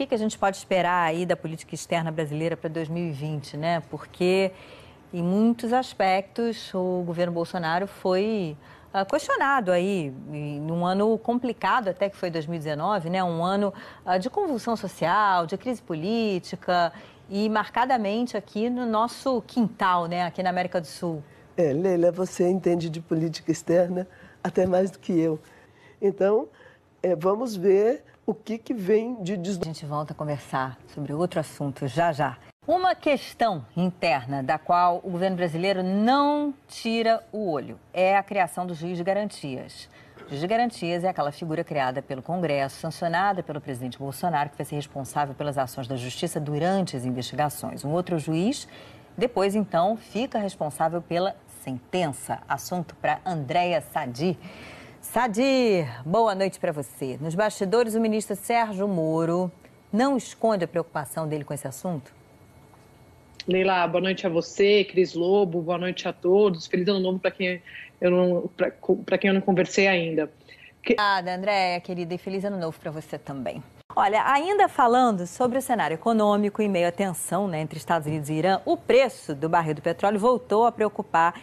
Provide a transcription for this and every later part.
que, que a gente pode esperar aí da política externa brasileira para 2020, né? Porque em muitos aspectos o governo Bolsonaro foi Uh, questionado aí, num ano complicado até que foi 2019, né? um ano uh, de convulsão social, de crise política e marcadamente aqui no nosso quintal, né? aqui na América do Sul. É, Leila, você entende de política externa até mais do que eu. Então, é, vamos ver o que, que vem de desdobramento. A gente volta a conversar sobre outro assunto já já. Uma questão interna da qual o governo brasileiro não tira o olho é a criação do juiz de garantias. O juiz de garantias é aquela figura criada pelo Congresso, sancionada pelo presidente Bolsonaro, que vai ser responsável pelas ações da justiça durante as investigações. Um outro juiz, depois então, fica responsável pela sentença. Assunto para Andréa Sadi. Sadir, boa noite para você. Nos bastidores, o ministro Sérgio Moro não esconde a preocupação dele com esse assunto? Leila, boa noite a você, Cris Lobo, boa noite a todos. Feliz ano novo para quem, eu não, quem eu não conversei ainda. Obrigada, Andréia, querida, e feliz ano novo para você também. Olha, ainda falando sobre o cenário econômico e meio à tensão né, entre Estados Unidos e Irã, o preço do barril do petróleo voltou a preocupar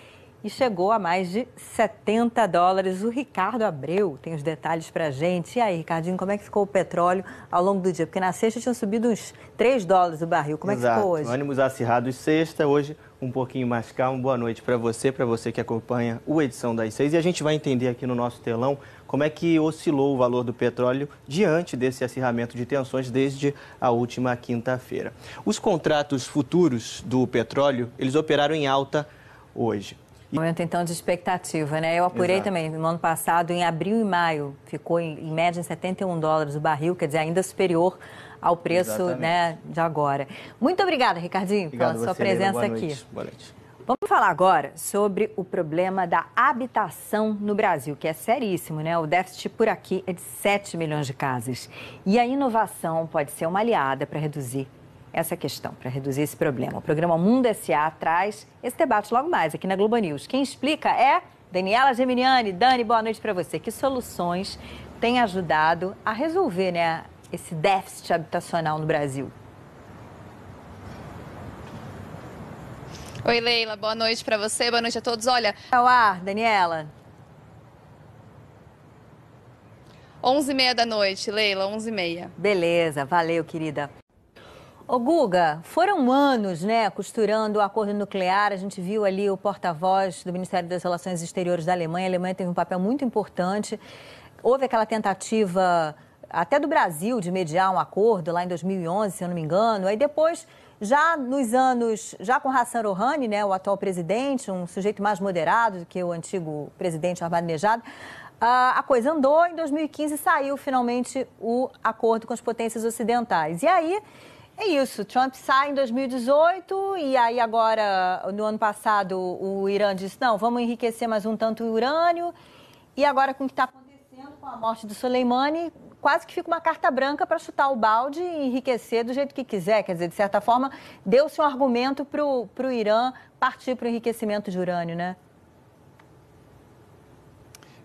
e chegou a mais de 70 dólares. O Ricardo Abreu tem os detalhes para a gente. E aí, Ricardinho, como é que ficou o petróleo ao longo do dia? Porque na sexta tinha subido uns 3 dólares o barril. Como Exato. é que ficou hoje? Ânimos acirrados sexta, hoje um pouquinho mais calmo. Boa noite para você, para você que acompanha o Edição das Seis. E a gente vai entender aqui no nosso telão como é que oscilou o valor do petróleo diante desse acirramento de tensões desde a última quinta-feira. Os contratos futuros do petróleo, eles operaram em alta hoje. Momento então de expectativa, né? Eu apurei Exato. também, no ano passado, em abril e maio, ficou em, em média 71 dólares o barril, quer dizer, ainda superior ao preço né, de agora. Muito obrigada, Ricardinho, Obrigado pela sua você, presença Boa aqui. Boa noite. Vamos falar agora sobre o problema da habitação no Brasil, que é seríssimo, né? O déficit por aqui é de 7 milhões de casas. E a inovação pode ser uma aliada para reduzir essa questão, para reduzir esse problema. O programa Mundo SA traz esse debate logo mais aqui na Globo News. Quem explica é Daniela Geminiani. Dani, boa noite para você. Que soluções têm ajudado a resolver né, esse déficit habitacional no Brasil? Oi, Leila. Boa noite para você, boa noite a todos. Olha. Ao ar, Daniela. 11h30 da noite, Leila, 11h30. Beleza, valeu, querida. Ô Guga, foram anos, né, costurando o acordo nuclear. A gente viu ali o porta-voz do Ministério das Relações Exteriores da Alemanha. A Alemanha teve um papel muito importante. Houve aquela tentativa até do Brasil de mediar um acordo lá em 2011, se eu não me engano. Aí depois, já nos anos, já com Hassan Rouhani, né, o atual presidente, um sujeito mais moderado do que o antigo presidente Ahmadinejad, a coisa andou. Em 2015 saiu finalmente o acordo com as potências ocidentais. E aí é isso. Trump sai em 2018 e aí agora, no ano passado, o Irã disse, não, vamos enriquecer mais um tanto o urânio. E agora, com o que está acontecendo com a morte do Soleimani, quase que fica uma carta branca para chutar o balde e enriquecer do jeito que quiser. Quer dizer, de certa forma, deu-se um argumento para o Irã partir para o enriquecimento de urânio, né?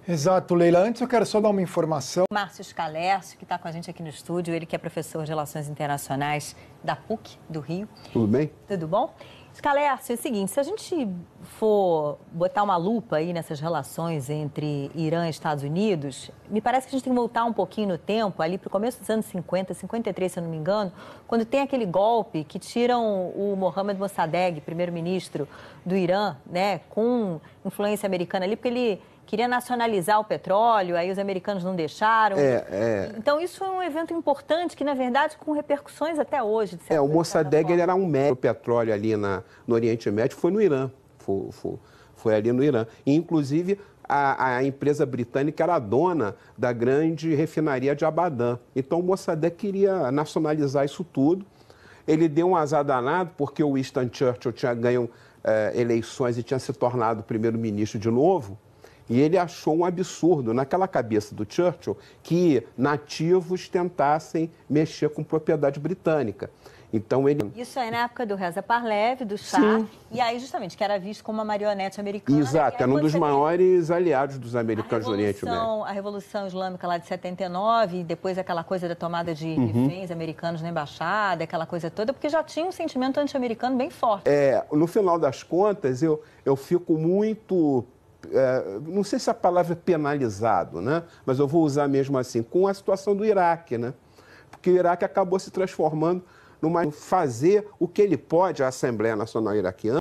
Exato, Leila. Antes eu quero só dar uma informação. Márcio Scalercio, que está com a gente aqui no estúdio, ele que é professor de Relações Internacionais da PUC do Rio. Tudo bem? Tudo bom? Scalercio, é o seguinte, se a gente for botar uma lupa aí nessas relações entre Irã e Estados Unidos, me parece que a gente tem que voltar um pouquinho no tempo, ali para o começo dos anos 50, 53, se eu não me engano, quando tem aquele golpe que tiram o Mohamed Mossadegh, primeiro-ministro do Irã, né, com influência americana ali, porque ele queria nacionalizar o petróleo, aí os americanos não deixaram. É, é... Então, isso foi um evento importante que, na verdade, com repercussões até hoje. é, o Mossadegh era um médio petróleo ali na, no Oriente Médio, foi no Irã. Foi, foi, foi ali no Irã. E, inclusive, a, a, empresa britânica era dona da grande refinaria de Abadan. Então, o Mossadegh queria nacionalizar isso tudo. Ele deu um azar danado, porque o Winston Churchill tinha ganho eh, eleições e tinha se tornado primeiro-ministro de novo. E ele achou um absurdo, naquela cabeça do Churchill, que nativos tentassem mexer com propriedade britânica. Então ele. Isso aí na época do Reza Parlev, do Shah. Sim. E aí, justamente, que era visto como uma marionete americana. Exato, era um dos maiores vê... aliados dos americanos do Oriente Médio. A Revolução Islâmica lá de 79, e depois aquela coisa da tomada de uhum. reféns americanos na embaixada, aquela coisa toda, porque já tinha um sentimento anti-americano bem forte. É, no final das contas, eu, eu fico muito é, não sei se a palavra é penalizado, né? mas eu vou usar mesmo assim, com a situação do Iraque, né? porque o Iraque acabou se transformando numa fazer o que ele pode, a Assembleia Nacional Iraquiana,